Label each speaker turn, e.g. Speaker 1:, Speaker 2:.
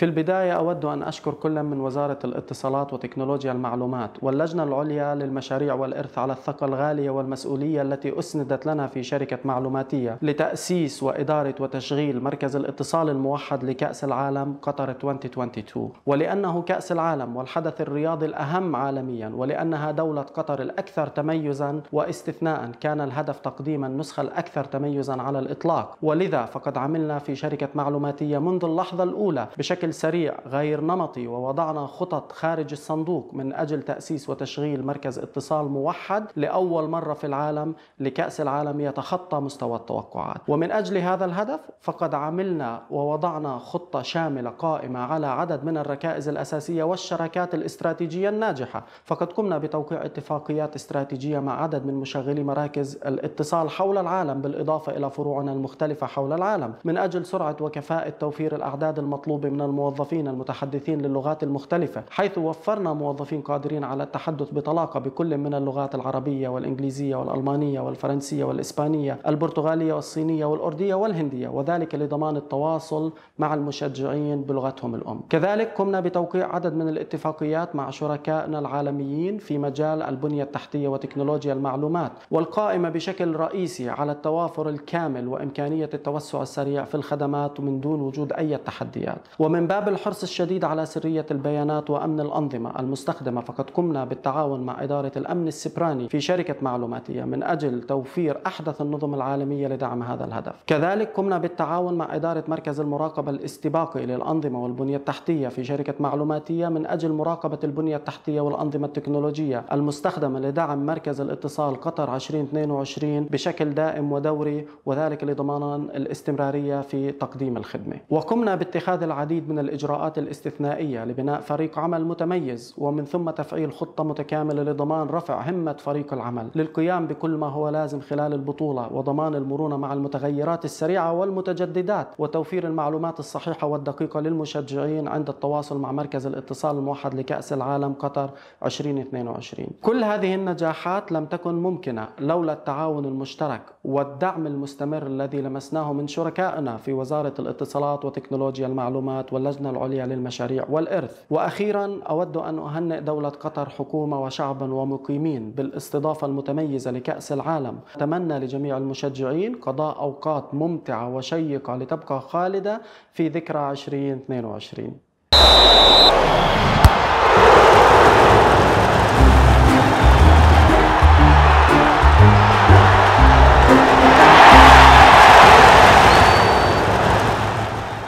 Speaker 1: في البداية أود أن أشكر كل من وزارة الاتصالات وتكنولوجيا المعلومات واللجنة العليا للمشاريع والإرث على الثقة الغالية والمسؤولية التي أسندت لنا في شركة معلوماتية لتأسيس وإدارة وتشغيل مركز الاتصال الموحد لكأس العالم قطر 2022 ولأنه كأس العالم والحدث الرياضي الأهم عالميا ولأنها دولة قطر الأكثر تميزا واستثناء كان الهدف تقديم النسخة الأكثر تميزا على الإطلاق ولذا فقد عملنا في شركة معلوماتية منذ اللحظة الأولى بشكل بشكل سريع غير نمطي ووضعنا خطط خارج الصندوق من أجل تأسيس وتشغيل مركز اتصال موحد لأول مرة في العالم لكأس العالم يتخطى مستوى التوقعات ومن أجل هذا الهدف فقد عملنا ووضعنا خطة شاملة قائمة على عدد من الركائز الأساسية والشراكات الاستراتيجية الناجحة فقد قمنا بتوقيع اتفاقيات استراتيجية مع عدد من مشغلي مراكز الاتصال حول العالم بالإضافة إلى فروعنا المختلفة حول العالم من أجل سرعة وكفاءة توفير الأعداد المطلوبة من الموظفين المتحدثين للغات المختلفة حيث وفرنا موظفين قادرين على التحدث بطلاقة بكل من اللغات العربية والإنجليزية والألمانية والفرنسية والإسبانية البرتغالية والصينية والأردية والهندية وذلك لضمان التواصل مع المشجعين بلغتهم الأم كذلك قمنا بتوقيع عدد من الاتفاقيات مع شركائنا العالميين في مجال البنية التحتية وتكنولوجيا المعلومات والقائمة بشكل رئيسي على التوافر الكامل وإمكانية التوسع السريع في الخدمات من دون وجود أي تحديات ومن ومن باب الحرص الشديد على سرية البيانات وأمن الأنظمة المستخدمة فقد قمنا بالتعاون مع إدارة الأمن السبراني في شركة معلوماتية من أجل توفير أحدث النظم العالمية لدعم هذا الهدف كذلك قمنا بالتعاون مع إدارة مركز المراقبة الاستباقي للأنظمة والبنية التحتية في شركة معلوماتية من أجل مراقبة البنية التحتية والأنظمة التكنولوجية المستخدمة لدعم مركز الاتصال قطر 2022 بشكل دائم ودوري وذلك لضمان الاستمرارية في تقديم الخدمة وقمنا باتخاذ العديد من الإجراءات الاستثنائية لبناء فريق عمل متميز ومن ثم تفعيل خطة متكاملة لضمان رفع همة فريق العمل للقيام بكل ما هو لازم خلال البطولة وضمان المرونة مع المتغيرات السريعة والمتجددات وتوفير المعلومات الصحيحة والدقيقة للمشجعين عند التواصل مع مركز الاتصال الموحد لكأس العالم قطر 2022 كل هذه النجاحات لم تكن ممكنة لولا التعاون المشترك والدعم المستمر الذي لمسناه من شركائنا في وزارة الاتصالات وتكنولوجيا المعلومات وال واللجنة العليا للمشاريع والإرث وأخيرا أود أن أهنئ دولة قطر حكومة وشعبا ومقيمين بالاستضافة المتميزة لكأس العالم أتمنى لجميع المشجعين قضاء أوقات ممتعة وشيقة لتبقى خالدة في ذكرى 2022